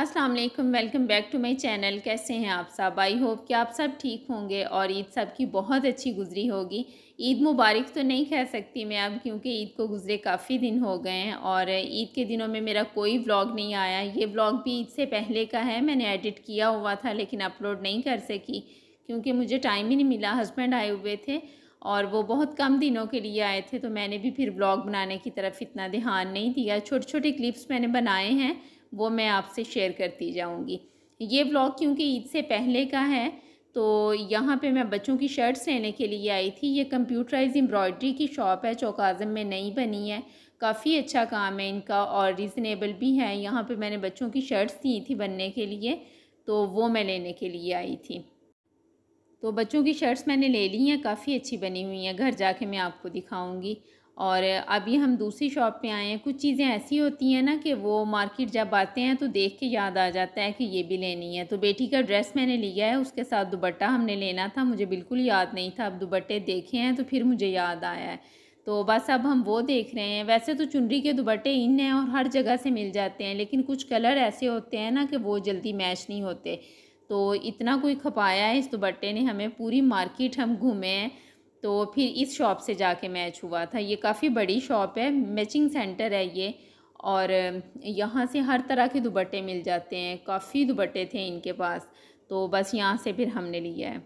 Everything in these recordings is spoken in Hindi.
अस्सलाम वालेकुम welcome back to my channel कैसे हैं आप सब आई होप कि आप सब ठीक होंगे और ईद सब की बहुत अच्छी गुजरी होगी ईद मुबारक तो नहीं कह सकती मैं अब क्योंकि ईद को गुजरे काफ़ी दिन हो गए हैं और ईद के दिनों में मेरा कोई व्लॉग नहीं आया ये व्लॉग भी ईद से पहले का है मैंने एडिट किया हुआ था लेकिन अपलोड नहीं कर सकी क्योंकि मुझे टाइम ही नहीं मिला हस्बैंड आए हुए थे और वो बहुत कम दिनों के लिए आए थे तो मैंने भी फिर ब्लॉग बनाने की तरफ इतना ध्यान नहीं दिया छोटे छोटे क्लिप्स मैंने बनाए हैं वो मैं आपसे शेयर करती जाऊँगी ये ब्लॉग क्योंकि ईद से पहले का है तो यहाँ पे मैं बच्चों की शर्ट्स लेने के लिए आई थी ये कंप्यूटराइज एम्ब्रॉयडरी की शॉप है चौक आज़म में नई बनी है काफ़ी अच्छा काम है इनका और रिजनेबल भी है यहाँ पे मैंने बच्चों की शर्ट्स दी थी बनने के लिए तो वो मैं लेने के लिए आई थी तो बच्चों की शर्ट्स मैंने ले ली हैं काफ़ी अच्छी बनी हुई हैं घर जाके मैं आपको दिखाऊँगी और अभी हम दूसरी शॉप पे आए हैं कुछ चीज़ें ऐसी होती हैं ना कि वो मार्केट जब आते हैं तो देख के याद आ जाता है कि ये भी लेनी है तो बेटी का ड्रेस मैंने लिया है उसके साथ दुबट्टा हमने लेना था मुझे बिल्कुल याद नहीं था अब दुबट्टे देखे हैं तो फिर मुझे याद आया है तो बस अब हम वो देख रहे हैं वैसे तो चुनरी के दुपट्टे इन हैं और हर जगह से मिल जाते हैं लेकिन कुछ कलर ऐसे होते हैं ना कि वो जल्दी मैच नहीं होते तो इतना कोई खपाया है इस दुबट्टे ने हमें पूरी मार्केट हम घूमे हैं तो फिर इस शॉप से जाके मैच हुआ था ये काफ़ी बड़ी शॉप है मैचिंग सेंटर है ये और यहाँ से हर तरह के दुबट्टे मिल जाते हैं काफ़ी दुपट्टे थे इनके पास तो बस यहाँ से फिर हमने लिया है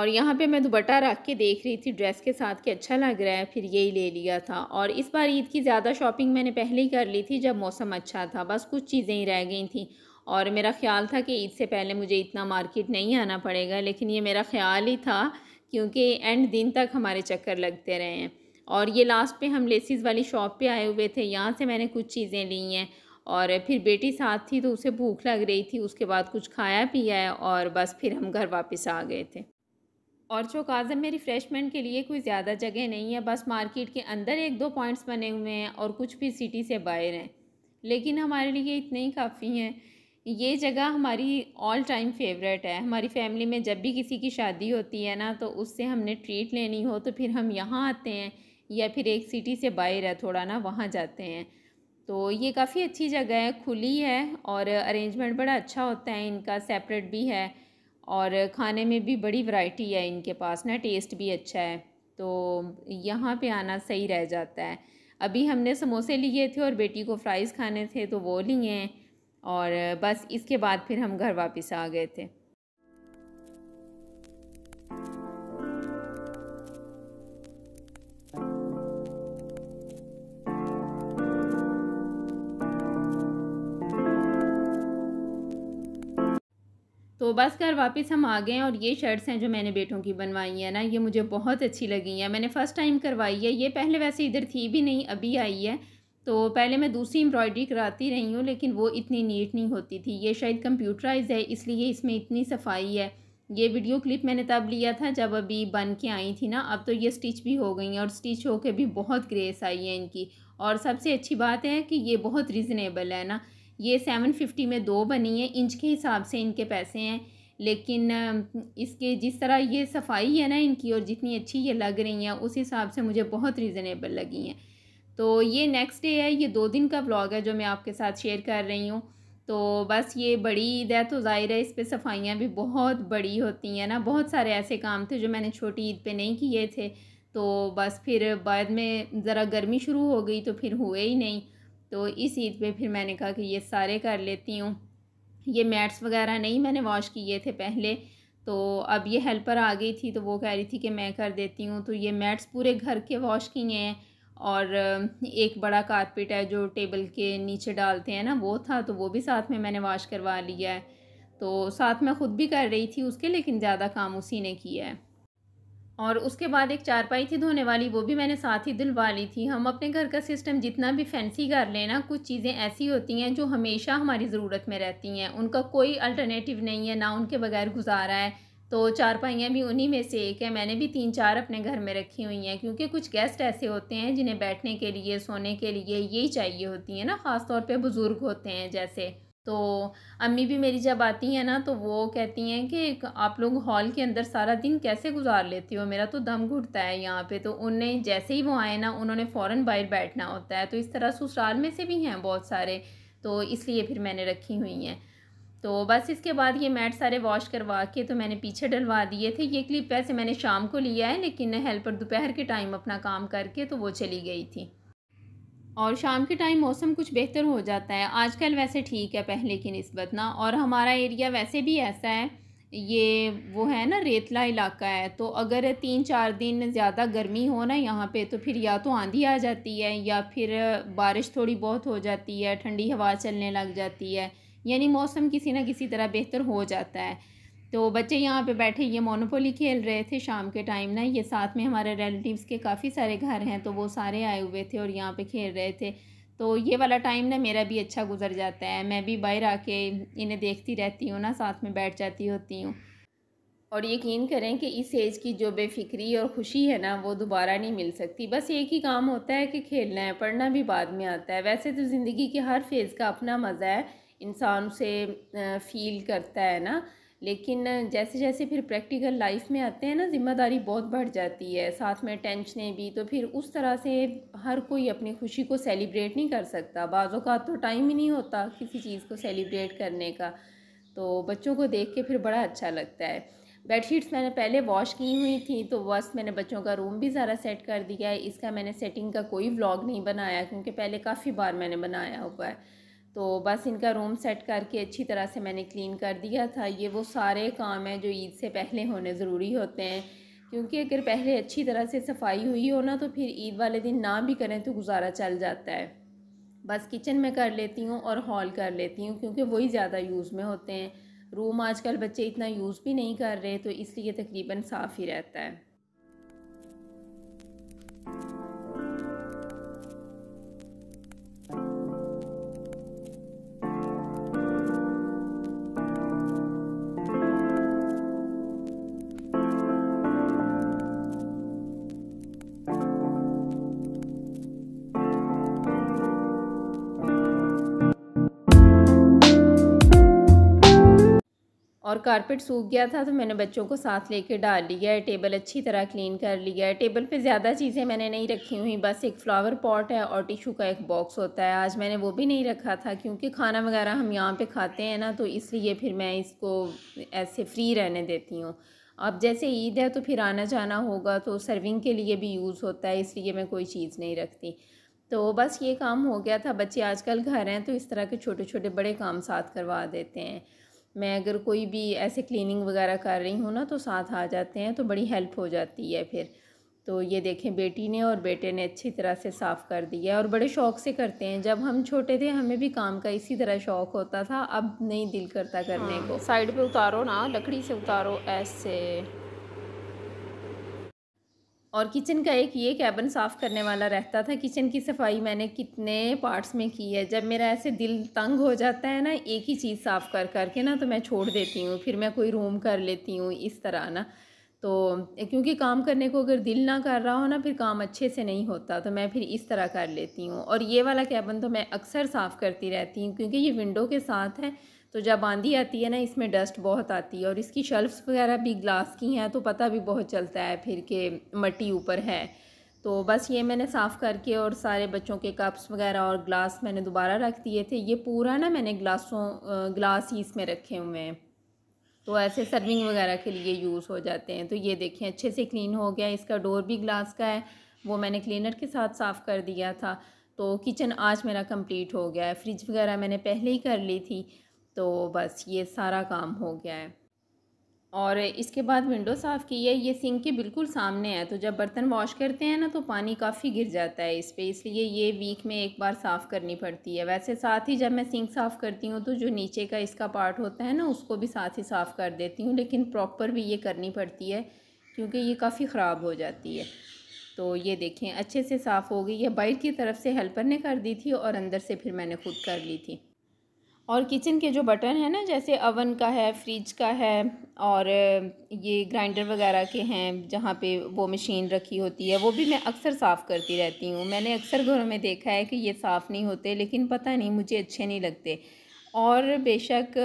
और यहाँ पे मैं दुपट्टा रख के देख रही थी ड्रेस के साथ कि अच्छा लग रहा है फिर यही ले लिया था और इस बार ईद की ज़्यादा शॉपिंग मैंने पहले ही कर ली थी जब मौसम अच्छा था बस कुछ चीज़ें ही रह गई थी और मेरा ख्याल था कि ईद से पहले मुझे इतना मार्केट नहीं आना पड़ेगा लेकिन ये मेरा ख्याल ही था क्योंकि एंड दिन तक हमारे चक्कर लगते रहे हैं और ये लास्ट पे हम लेसिस वाली शॉप पे आए हुए थे यहाँ से मैंने कुछ चीज़ें ली हैं और फिर बेटी साथ थी तो उसे भूख लग रही थी उसके बाद कुछ खाया पिया है और बस फिर हम घर वापस आ गए थे और चौक आज़म में रिफ़्रेशमेंट के लिए कोई ज़्यादा जगह नहीं है बस मार्केट के अंदर एक दो पॉइंट्स बने हुए हैं और कुछ भी सिटी से बाहर हैं लेकिन हमारे लिए इतने ही काफ़ी हैं ये जगह हमारी ऑल टाइम फेवरेट है हमारी फैमिली में जब भी किसी की शादी होती है ना तो उससे हमने ट्रीट लेनी हो तो फिर हम यहाँ आते हैं या फिर एक सिटी से बाहर है थोड़ा ना वहाँ जाते हैं तो ये काफ़ी अच्छी जगह है खुली है और अरेंजमेंट बड़ा अच्छा होता है इनका सेपरेट भी है और खाने में भी बड़ी वैरायटी है इनके पास ना टेस्ट भी अच्छा है तो यहाँ पे आना सही रह जाता है अभी हमने समोसे लिए थे और बेटी को फ्राइज़ खाने थे तो वो लिए हैं और बस इसके बाद फिर हम घर वापस आ गए थे तो बस घर वापस हम आ गए हैं और ये शर्ट्स हैं जो मैंने बेटों की बनवाई है ना ये मुझे बहुत अच्छी लगी हैं मैंने फ़र्स्ट टाइम करवाई है ये पहले वैसे इधर थी भी नहीं अभी आई है तो पहले मैं दूसरी एम्ब्रॉयडरी कराती रही हूँ लेकिन वो इतनी नीट नहीं होती थी ये शायद कंप्यूटराइज है इसलिए इसमें इतनी सफाई है ये वीडियो क्लिप मैंने तब लिया था जब अभी बन के आई थी ना अब तो ये स्टिच भी हो गई हैं और स्टिच होके भी बहुत ग्रेस आई है इनकी और सबसे अच्छी बात है कि ये बहुत रिजनेबल है ना ये सेवन फिफ्टी में दो बनी है इंच के हिसाब से इनके पैसे हैं लेकिन इसके जिस तरह ये सफाई है ना इनकी और जितनी अच्छी ये लग रही हैं उस हिसाब से मुझे बहुत रिजनेबल लगी हैं तो ये नेक्स्ट डे है ये दो दिन का व्लॉग है जो मैं आपके साथ शेयर कर रही हूँ तो बस ये बड़ी ईद है तो ज़ाहिर है इस पर सफाइयाँ भी बहुत बड़ी होती हैं ना बहुत सारे ऐसे काम थे जो मैंने छोटी ईद पे नहीं किए थे तो बस फिर बाद में ज़रा गर्मी शुरू हो गई तो फिर हुए ही नहीं तो इस ईद पे फिर मैंने कहा कि ये सारे कर लेती हूँ ये मैट्स वगैरह नहीं मैंने वॉश किए थे पहले तो अब ये हेल्पर आ गई थी तो वो कह रही थी कि मैं कर देती हूँ तो ये मैट्स पूरे घर के वॉश किए हैं और एक बड़ा कारपेट है जो टेबल के नीचे डालते हैं ना वो था तो वो भी साथ में मैंने वाश करवा लिया है तो साथ में ख़ुद भी कर रही थी उसके लेकिन ज़्यादा काम उसी ने किया है और उसके बाद एक चारपाई थी धोने वाली वो भी मैंने साथ ही दिलवा ली थी हम अपने घर का सिस्टम जितना भी फैंसी कर लेना कुछ चीज़ें ऐसी होती हैं जो हमेशा हमारी ज़रूरत में रहती हैं उनका कोई अल्टरनेटिव नहीं है ना उनके बगैर गुजारा है तो चारपाइयाँ भी उन्हीं में से एक है मैंने भी तीन चार अपने घर में रखी हुई हैं क्योंकि कुछ गेस्ट ऐसे होते हैं जिन्हें बैठने के लिए सोने के लिए यही चाहिए होती है ना ख़ास तौर पे बुज़ुर्ग होते हैं जैसे तो अम्मी भी मेरी जब आती हैं ना तो वो कहती हैं कि आप लोग हॉल के अंदर सारा दिन कैसे गुजार लेती हो मेरा तो दम घुटता है यहाँ पे तो उन्हें जैसे ही वो आए ना उन्होंने फ़ौरन बाहर बैठना होता है तो इस तरह ससुराल में से भी हैं बहुत सारे तो इसलिए फिर मैंने रखी हुई हैं तो बस इसके बाद ये मैट सारे वॉश करवा के तो मैंने पीछे डलवा दिए थे ये क्लिप वैसे मैंने शाम को लिया है लेकिन हेल्पर दोपहर के टाइम अपना काम करके तो वो चली गई थी और शाम के टाइम मौसम कुछ बेहतर हो जाता है आजकल वैसे ठीक है पहले की नस्बत ना और हमारा एरिया वैसे भी ऐसा है ये वो है ना रेतला इलाका है तो अगर तीन चार दिन ज़्यादा गर्मी हो ना यहाँ पे तो फिर या तो आंधी आ जाती है या फिर बारिश थोड़ी बहुत हो जाती है ठंडी हवा चलने लग जाती है यानी मौसम किसी ना किसी तरह बेहतर हो जाता है तो बच्चे यहाँ पे बैठे ये मोनोपोली खेल रहे थे शाम के टाइम ना ये साथ में हमारे रिलेटिव्स के काफ़ी सारे घर हैं तो वो सारे आए हुए थे और यहाँ पे खेल रहे थे तो ये वाला टाइम ना मेरा भी अच्छा गुजर जाता है मैं भी बाहर आके इन्हें देखती रहती हूँ ना साथ में बैठ जाती होती हूँ और यकीन करें कि इस एज की जो बेफिक्री और ख़ुशी है ना वो दोबारा नहीं मिल सकती बस एक ही काम होता है कि खेलना है पढ़ना भी बाद में आता है वैसे तो ज़िंदगी के हर फेज़ का अपना मज़ा है इंसान उसे फ़ील करता है ना लेकिन जैसे जैसे फिर प्रैक्टिकल लाइफ में आते हैं ना ज़िम्मेदारी बहुत बढ़ जाती है साथ में टेंशनें भी तो फिर उस तरह से हर कोई अपनी खुशी को सेलिब्रेट नहीं कर सकता बाज़ों का तो टाइम ही नहीं होता किसी चीज़ को सेलिब्रेट करने का तो बच्चों को देख के फिर बड़ा अच्छा लगता है बेडशीट्स मैंने पहले वॉश की हुई थी तो बस मैंने बच्चों का रूम भी ज़रा सेट कर दिया है इसका मैंने सेटिंग का कोई व्लॉग नहीं बनाया क्योंकि पहले काफ़ी बार मैंने बनाया हुआ है तो बस इनका रूम सेट करके अच्छी तरह से मैंने क्लीन कर दिया था ये वो सारे काम हैं जो ईद से पहले होने ज़रूरी होते हैं क्योंकि अगर पहले अच्छी तरह से सफाई हुई हो ना तो फिर ईद वाले दिन ना भी करें तो गुजारा चल जाता है बस किचन में कर लेती हूँ और हॉल कर लेती हूँ क्योंकि वही ज़्यादा यूज़ में होते हैं रूम आजकल बच्चे इतना यूज़ भी नहीं कर रहे तो इसलिए तकरीबन साफ़ ही रहता है और कारपेट सूख गया था तो मैंने बच्चों को साथ लेके डाल लिया है टेबल अच्छी तरह क्लीन कर लिया है टेबल पे ज़्यादा चीज़ें मैंने नहीं रखी हुई बस एक फ्लावर पॉट है और टिशू का एक बॉक्स होता है आज मैंने वो भी नहीं रखा था क्योंकि खाना वगैरह हम यहाँ पे खाते हैं ना तो इसलिए फिर मैं इसको ऐसे फ्री रहने देती हूँ अब जैसे ईद है तो फिर आना जाना होगा तो सर्विंग के लिए भी यूज़ होता है इसलिए मैं कोई चीज़ नहीं रखती तो बस ये काम हो गया था बच्चे आजकल घर हैं तो इस तरह के छोटे छोटे बड़े काम साथ करवा देते हैं मैं अगर कोई भी ऐसे क्लीनिंग वगैरह कर रही हूँ ना तो साथ आ जाते हैं तो बड़ी हेल्प हो जाती है फिर तो ये देखें बेटी ने और बेटे ने अच्छी तरह से साफ़ कर दिया और बड़े शौक़ से करते हैं जब हम छोटे थे हमें भी काम का इसी तरह शौक़ होता था अब नहीं दिल करता करने हाँ, को साइड पे उतारो ना लकड़ी से उतारो ऐसे और किचन का एक ये कैबन साफ़ करने वाला रहता था किचन की सफाई मैंने कितने पार्ट्स में की है जब मेरा ऐसे दिल तंग हो जाता है ना एक ही चीज़ साफ़ कर करके ना तो मैं छोड़ देती हूँ फिर मैं कोई रूम कर लेती हूँ इस तरह ना तो क्योंकि काम करने को अगर दिल ना कर रहा हो ना फिर काम अच्छे से नहीं होता तो मैं फिर इस तरह कर लेती हूँ और ये वाला कैबन तो मैं अक्सर साफ़ करती रहती हूँ क्योंकि ये विंडो के साथ है तो जब आंधी आती है ना इसमें डस्ट बहुत आती है और इसकी शेल्फ़्स वगैरह भी ग्लास की हैं तो पता भी बहुत चलता है फिर कि मट्टी ऊपर है तो बस ये मैंने साफ़ करके और सारे बच्चों के कप्स वगैरह और ग्लास मैंने दोबारा रख दिए थे ये पूरा ना मैंने ग्लासों ग्लास ही इसमें रखे हुए हैं तो ऐसे सर्विंग वगैरह के लिए यूज़ हो जाते हैं तो ये देखें अच्छे से क्लीन हो गया इसका डोर भी ग्लास का है वो मैंने क्लीनर के साथ साफ़ कर दिया था तो किचन आज मेरा कंप्लीट हो गया है फ्रिज वगैरह मैंने पहले ही कर ली थी तो बस ये सारा काम हो गया है और इसके बाद विंडो साफ़ की है ये सिंक के बिल्कुल सामने है तो जब बर्तन वॉश करते हैं ना तो पानी काफ़ी गिर जाता है इस पर इसलिए ये वीक में एक बार साफ़ करनी पड़ती है वैसे साथ ही जब मैं सिंक साफ़ करती हूँ तो जो नीचे का इसका पार्ट होता है ना उसको भी साथ ही साफ़ कर देती हूँ लेकिन प्रॉपर भी ये करनी पड़ती है क्योंकि ये काफ़ी ख़राब हो जाती है तो ये देखें अच्छे से साफ़ हो गई है बाइट की तरफ से हेल्पर ने कर दी थी और अंदर से फिर मैंने खुद कर ली थी और किचन के जो बटन है ना जैसे अवन का है फ्रिज का है और ये ग्राइंडर वगैरह के हैं जहाँ पे वो मशीन रखी होती है वो भी मैं अक्सर साफ़ करती रहती हूँ मैंने अक्सर घरों में देखा है कि ये साफ़ नहीं होते लेकिन पता नहीं मुझे अच्छे नहीं लगते और बेशक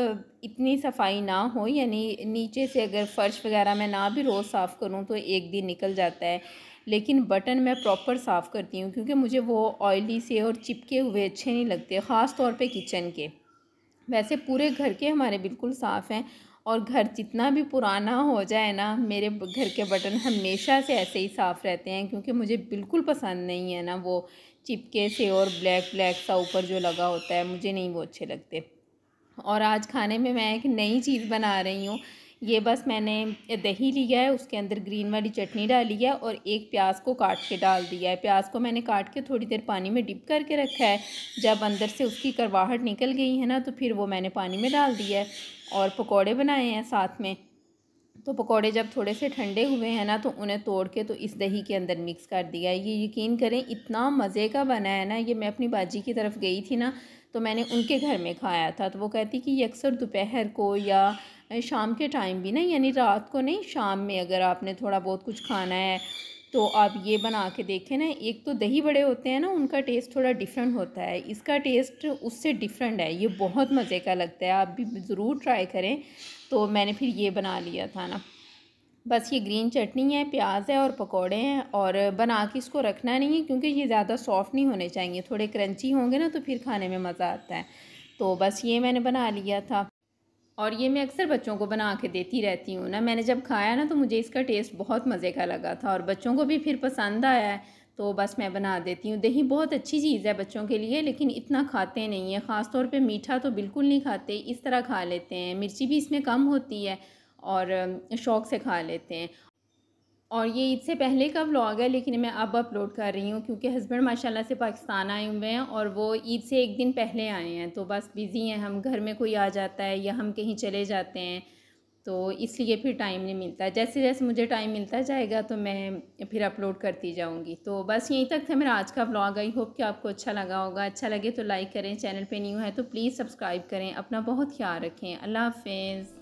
इतनी सफाई ना हो यानी नीचे से अगर फ़र्श वगैरह मैं ना भी रोज़ साफ़ करूँ तो एक दिन निकल जाता है लेकिन बटन मैं प्रॉपर साफ़ करती हूँ क्योंकि मुझे वो ऑयली से और चिपके हुए अच्छे नहीं लगते ख़ास तौर पे किचन के वैसे पूरे घर के हमारे बिल्कुल साफ़ हैं और घर जितना भी पुराना हो जाए ना मेरे घर के बटन हमेशा से ऐसे ही साफ़ रहते हैं क्योंकि मुझे बिल्कुल पसंद नहीं है ना वो चिपके से और ब्लैक ब्लैक सा ऊपर जो लगा होता है मुझे नहीं वो अच्छे लगते और आज खाने में मैं एक नई चीज़ बना रही हूँ ये बस मैंने दही लिया है उसके अंदर ग्रीन वाली चटनी डाली है और एक प्याज को काट के डाल दिया है प्याज को मैंने काट के थोड़ी देर पानी में डिप करके रखा है जब अंदर से उसकी करवाहट निकल गई है ना तो फिर वो मैंने पानी में डाल दिया है और पकौड़े बनाए हैं साथ में तो पकोड़े जब थोड़े से ठंडे हुए हैं ना तो उन्हें तोड़ के तो इस दही के अंदर मिक्स कर दिया है ये यकीन करें इतना मज़े का बना है ना ये मैं अपनी बाजी की तरफ गई थी ना तो मैंने उनके घर में खाया था तो वो कहती कि ये अक्सर दोपहर को या शाम के टाइम भी ना यानी रात को नहीं शाम में अगर आपने थोड़ा बहुत कुछ खाना है तो आप ये बना के देखें ना एक तो दही बड़े होते हैं ना उनका टेस्ट थोड़ा डिफरेंट होता है इसका टेस्ट उससे डिफरेंट है ये बहुत मज़े का लगता है आप भी ज़रूर ट्राई करें तो मैंने फिर ये बना लिया था ना बस ये ग्रीन चटनी है प्याज है और पकौड़े हैं और बना के इसको रखना नहीं है क्योंकि ये ज़्यादा सॉफ्ट नहीं होने चाहिए थोड़े क्रंची होंगे ना तो फिर खाने में मज़ा आता है तो बस ये मैंने बना लिया था और ये मैं अक्सर बच्चों को बना के देती रहती हूँ ना मैंने जब खाया ना तो मुझे इसका टेस्ट बहुत मज़े का लगा था और बच्चों को भी फिर पसंद आया है तो बस मैं बना देती हूँ दही बहुत अच्छी चीज़ है बच्चों के लिए लेकिन इतना खाते नहीं है ख़ास तौर पर मीठा तो बिल्कुल नहीं खाते इस तरह खा लेते हैं मिर्ची भी इसमें कम होती है और शौक़ से खा लेते हैं और ये ईद से पहले का व्लॉग है लेकिन मैं अब अपलोड कर रही हूँ क्योंकि हस्बैंड माशाल्लाह से पाकिस्तान आए हुए हैं और वो ईद से एक दिन पहले आए हैं तो बस बिज़ी हैं हम घर में कोई आ जाता है या हम कहीं चले जाते हैं तो इसलिए फिर टाइम नहीं मिलता जैसे जैसे मुझे टाइम मिलता जाएगा तो मैं फिर अपलोड करती जाऊँगी तो बस यहीं तक था मेरा आज का व्लॉग आई होप कि आपको अच्छा लगा होगा अच्छा लगे तो लाइक करें चैनल पर न्यू है तो प्लीज़ सब्सक्राइब करें अपना बहुत ख्याल रखें अल्लाह हाफिज़